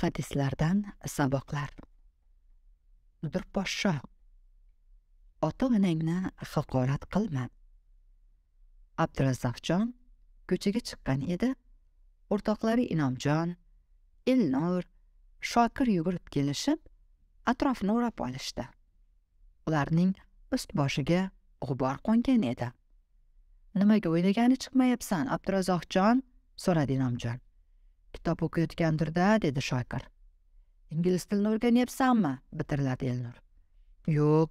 hadislardan saboqlar bir poshsho ota onangni haqorat qilma abdurazzaqjon ko'chaga chiqqan edi o'rtoqlari inomjon elnur shokir yugurib kelishib atrofni o'rab olishdi ularning ust boshiga g'ubor qo'ngan edi nimaga o'ylagani chiqmayapsan abdurazzoqjon so'radi inomjon kitob o'qiyotgandirda dedi shokir ingliz tilini o'rganyapsanmi bitirladi elnur yo'q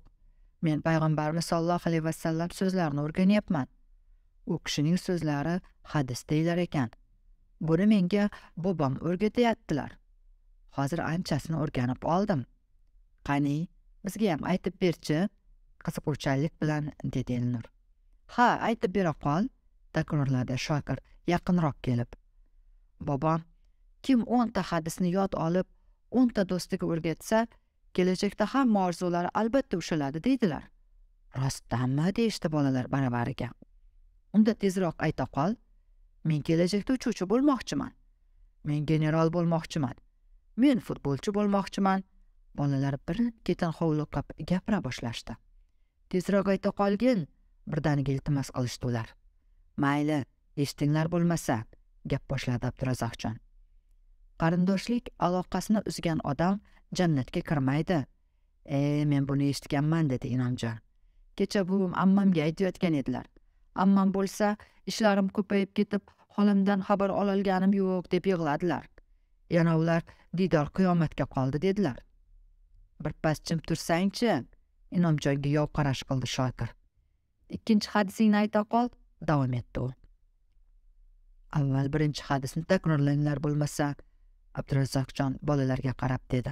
men payg'ambarimiz sollallohu alayhi vasallam so'zlarini o'rganyapman u kishining so'zlari hadis deyilar ekan buni menga bobom o'rgatyaptilar hozir anchasini o'rganib oldim qani bizga ham aytib berchi qiziquvchanlik bilan dedi elnur ha aytib bera qol takrorladi shokir yaqinroq kelib bobom kim o'nta hadisni yod olib o'nta do'stiga o'rgatsa kelajakda hamma orzulari albatta ushaladi deydilar rostdanmi deyishdi bolalar baravariga unda tezroq ayta qol men kelajakda uchuvchi bo'lmoqchiman men general bo'lmoqchiman men futbolchi bo'lmoqchiman bolalar bir ketin hovliqib gapira boshlashdi tezroq ayta qolgin birdaniga iltimos qilishdi ular mayli eshitinglar bo'lmasa gap boshladi abdurazoqjon qarindoshlik aloqasini uzgan odam jannatga kirmaydi e men buni eshitganman dedi inomjon kecha buvim ammamga aytayotgan edilar ammam bo'lsa ishlarim ko'payib ketib holimdan xabar ololganim yo'q deb yig'ladilar yana ular diydor qiyomatga qoldi dedilar birpas jim tursangchi inomjonga yov qarash qildi shokir ikkinchi hadisingni ayta qol davom etdi u avval birinchi hadisni takrorlanglar bo'lmasa abdurazzoqjon bolalarga qarab dedi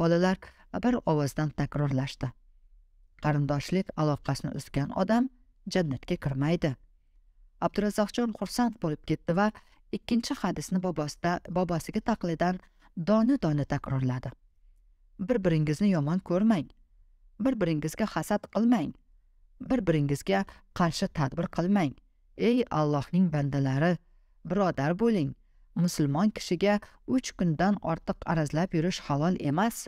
bolalar bir ovozdan takrorlashdi qarindoshlik aloqasini uzgan odam jannatga kirmaydi abdurazzoqjon xursand bo'lib ketdi va ikkinchi hadisni bobosida bobosiga taqlidan dona dona takrorladi bir biringizni yomon ko'rmang bir biringizga hasad qilmang bir biringizga qarshi tadbir qilmang ey allohning bandalari birodar bo'ling musulmon kishiga uch kundan ortiq arazlab yurish halol emas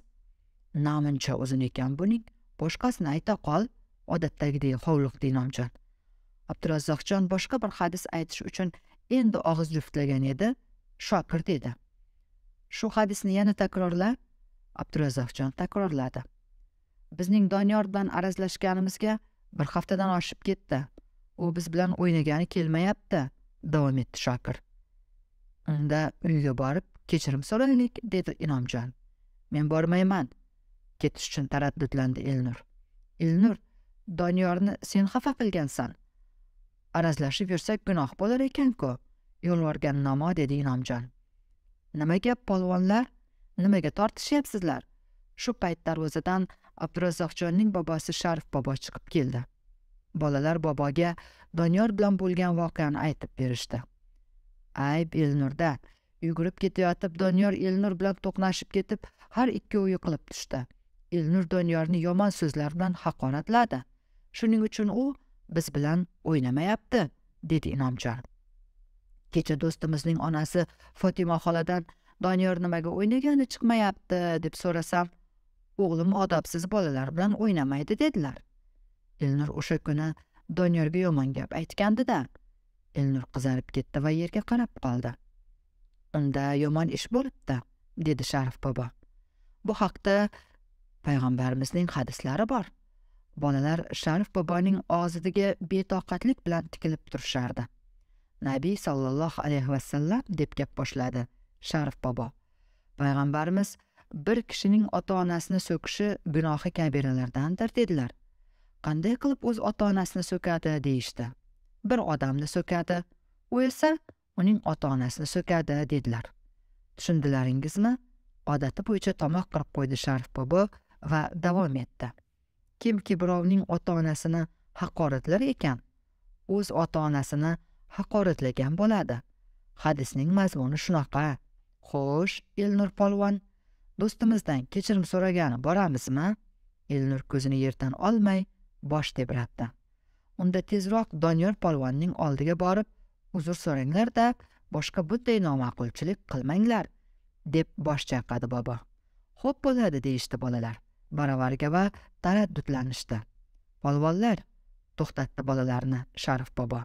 namuncha uzun ekan buning boshqasini ayta qol odatdagidek hovliqdi inomjon abdurazzoqjon boshqa bir hadis aytish uchun endi og'iz juftlagan edi shokir dedi shu hadisni yana takrorla abdurazzoqjon takrorladi bizning doniyor bilan arazlashganimizga bir haftadan oshib ketdi u biz bilan o'ynagani kelmayapti davom etdi shokir unda uyga borib kechirim so'raylik dedi inomjon men bormayman ketish uchun taraddudlandi elnur elnur doniyorni sen xafa qilgansan arazlashib yursak gunoh bo'lar ekan-ku. Yo'lvorgan nomo dedi Inomjon. Nima gap polvonlar? Nimaga tortishyapsizlar? Shu payt darvozadan Abdurazzoqjonning bobosi Sharif bobo chiqib keldi. Bolalar boboga Doniyor bilan bo'lgan voqeani aytib berishdi. ayb elnurda yugurib ketayotib doniyor elnur bilan to'qnashib ketib har ikkovi yiqilib tushdi elnur doniyorni yomon so'zlar bilan haqoratladi shuning uchun u biz bilan o'ynamayapti dedi inomjon kecha do'stimizning onasi fotima xoladan doniyor nimaga o'ynagani chiqmayapti deb so'rasam o'g'lim odobsiz bolalar bilan o'ynamaydi dedilar elnur o'sha kuni doniyorga yomon gap aytgandida elnur qizarib ketdi va yerga qarab qoldi unda yomon ish bo'libdi dedi sharif bobo bu haqda payg'ambarimizning hadislari bor bolalar sharif boboning og'zidagi betoqatlik bilan tikilib turishardi nabiy sollallohu alayhi vasallam deb gap boshladi sharif bobo payg'ambarimiz bir kishining ota onasini so'kishi gunohi kabiralardandir dedilar qanday qilib o'z ota onasini so'kadi deyishdi bir odamni so'kadi u esa uning ota onasini so'kadi dedilar tushundilaringizmi odati bo'yicha tomoq qirib qo'ydi sharif bobo va davom etdi kimki birovning ota onasini haqoratlar ekan o'z ota onasini haqoratlagan bo'ladi hadisning mazmuni shunaqa xo'sh elnur polvon do'stimizdan kechirim so'ragani boramizmi elnur ko'zini yerdan olmay bosh tebratdi unda tezroq doniyor polvonning oldiga borib uzr so'ranglarda boshqa bunday noma'qulchilik qilmanglar deb bosh chayqadi bobo xo'p bo'ladi deyishdi bolalar baravarga va taraddudlanishdi polvonlar to'xtatdi bolalarni sharif bobo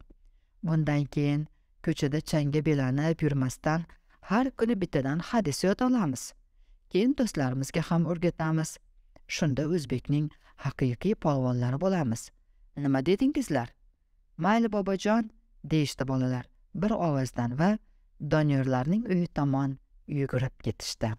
bundan keyin ko'chada changga belanib yurmasdan har kuni bittadan hadis yod olamiz keyin do'stlarimizga ham o'rgatamiz shunda o'zbekning haqiqiy polvonlari bo'lamiz nima dedingizlar mayli bobojon deyishdi bolalar bir ovozdan va doniyorlarning uyi tomon yugurib ketishdi